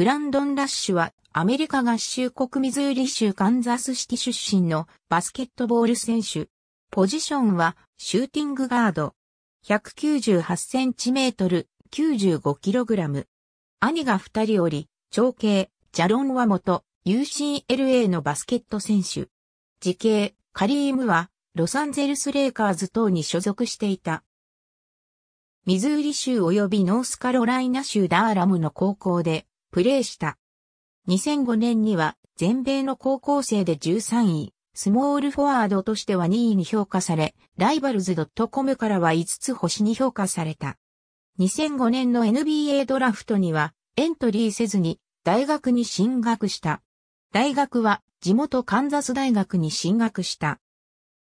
ブランドン・ラッシュはアメリカ合衆国ミズーリ州カンザスシティ出身のバスケットボール選手。ポジションはシューティングガード。198センチメートル、95キログラム。兄が二人おり、長兄、ジャロンは元 UCLA のバスケット選手。時系、カリームはロサンゼルスレイカーズ等に所属していた。ミズーリ州及びノースカロライナ州ダーラムの高校でプレーした。2005年には全米の高校生で13位、スモールフォワードとしては2位に評価され、ライバルズ .com からは5つ星に評価された。2005年の NBA ドラフトにはエントリーせずに大学に進学した。大学は地元カンザス大学に進学した。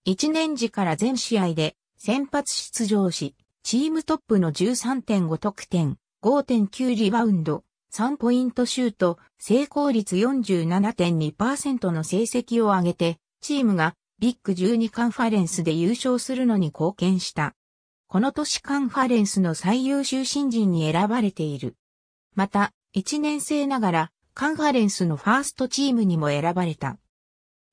1年時から全試合で先発出場し、チームトップの13.5得点、5.9リバウンド、3ポイントシュート、成功率47.2%の成績を上げて、チームがビッグ12カンファレンスで優勝するのに貢献した。この年カンファレンスの最優秀新人に選ばれている。また、1年生ながら、カンファレンスのファーストチームにも選ばれた。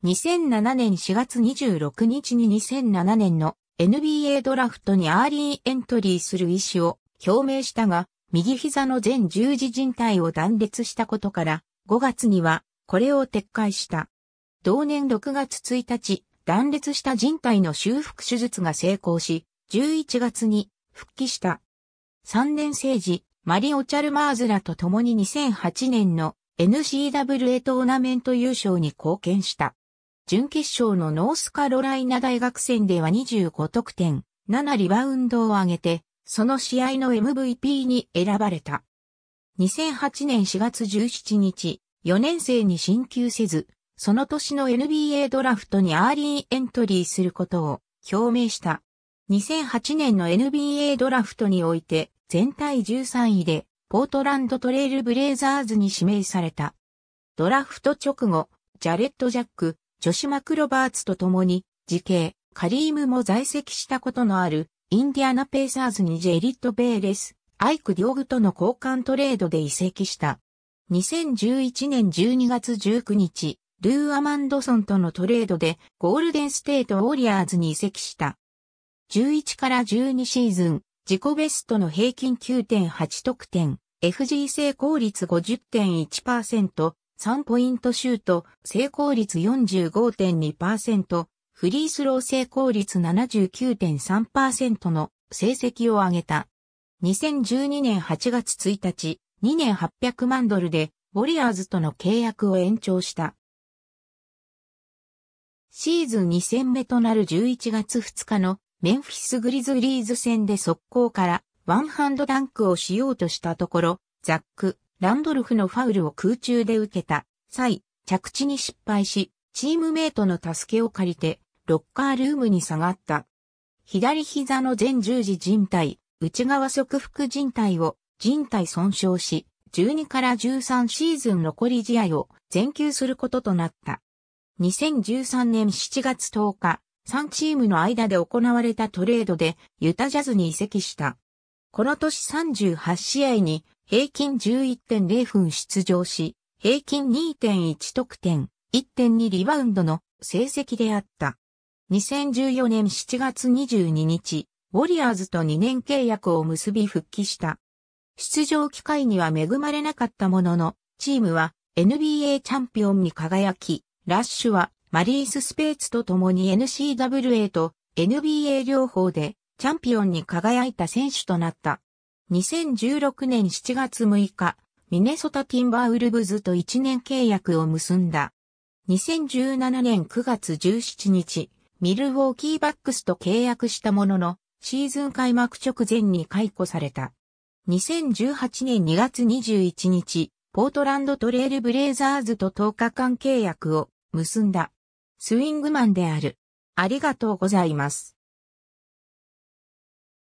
2007年4月26日に2007年の NBA ドラフトにアーリーエントリーする意思を表明したが、右膝の全十字靭帯を断裂したことから、5月にはこれを撤回した。同年6月1日、断裂した靭帯の修復手術が成功し、11月に復帰した。3年生時、マリオ・チャルマーズらと共に2008年の n c w a トーナメント優勝に貢献した。準決勝のノースカロライナ大学戦では25得点、7リバウンドを上げて、その試合の MVP に選ばれた。2008年4月17日、4年生に進級せず、その年の NBA ドラフトにアーリーエントリーすることを表明した。2008年の NBA ドラフトにおいて、全体13位で、ポートランドトレイルブレイザーズに指名された。ドラフト直後、ジャレット・ジャック、ジョシュ・マクロバーツと共に、時系、カリームも在籍したことのあるインディアナペーサーズにジェリット・ベーレス、アイク・ディオグとの交換トレードで移籍した。2011年12月19日、ルー・アマンドソンとのトレードでゴールデン・ステート・ウォリアーズに移籍した。11から12シーズン、自己ベストの平均9.8得点、FG 成功率50.1%、3ポイントシュート、成功率45.2%、フリースロー成功率79.3%の成績を上げた。2012年8月1日、2年800万ドルで、ウォリアーズとの契約を延長した。シーズン2戦目となる11月2日のメンフィスグリズリーズ戦で速攻からワンハンドダンクをしようとしたところ、ザック、ランドルフのファウルを空中で受けた際、着地に失敗し、チームメイトの助けを借りてロッカールームに下がった。左膝の全十字人体、内側側腹人体を人体損傷し、12から13シーズン残り試合を全休することとなった。2013年7月10日、3チームの間で行われたトレードでユタジャズに移籍した。この年38試合に平均11.0分出場し、平均2.1得点、1.2リバウンドの成績であった。2014年7月22日、ウォリアーズと2年契約を結び復帰した。出場機会には恵まれなかったものの、チームは NBA チャンピオンに輝き、ラッシュはマリース・スペーツと共に NCWA と NBA 両方でチャンピオンに輝いた選手となった。2016年7月6日、ミネソタ・ティンバーウルブズと1年契約を結んだ。2017年9月17日、ミルウォーキーバックスと契約したものの、シーズン開幕直前に解雇された。2018年2月21日、ポートランドトレールブレイザーズと10日間契約を結んだ。スイングマンである。ありがとうございます。